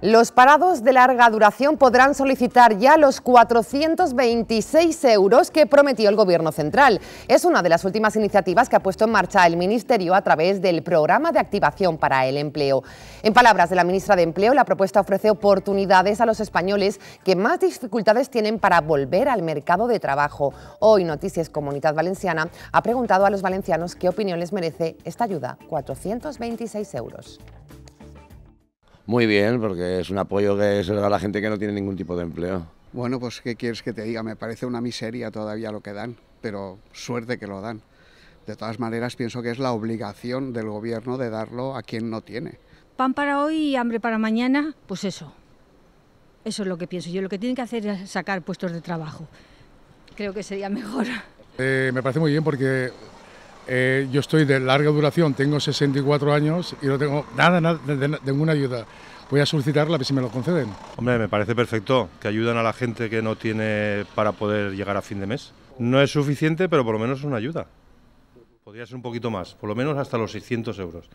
Los parados de larga duración podrán solicitar ya los 426 euros que prometió el Gobierno central. Es una de las últimas iniciativas que ha puesto en marcha el Ministerio a través del Programa de Activación para el Empleo. En palabras de la ministra de Empleo, la propuesta ofrece oportunidades a los españoles que más dificultades tienen para volver al mercado de trabajo. Hoy Noticias Comunidad Valenciana ha preguntado a los valencianos qué opinión les merece esta ayuda, 426 euros. Muy bien, porque es un apoyo que se le da a la gente que no tiene ningún tipo de empleo. Bueno, pues ¿qué quieres que te diga? Me parece una miseria todavía lo que dan, pero suerte que lo dan. De todas maneras, pienso que es la obligación del gobierno de darlo a quien no tiene. Pan para hoy y hambre para mañana, pues eso. Eso es lo que pienso yo. Lo que tienen que hacer es sacar puestos de trabajo. Creo que sería mejor. Eh, me parece muy bien porque eh, yo estoy de larga duración, tengo 64 años y no tengo nada, nada de, ninguna ayuda. Voy a solicitarla a ver si me lo conceden. Hombre, me parece perfecto que ayudan a la gente que no tiene para poder llegar a fin de mes. No es suficiente, pero por lo menos es una ayuda. Podría ser un poquito más, por lo menos hasta los 600 euros.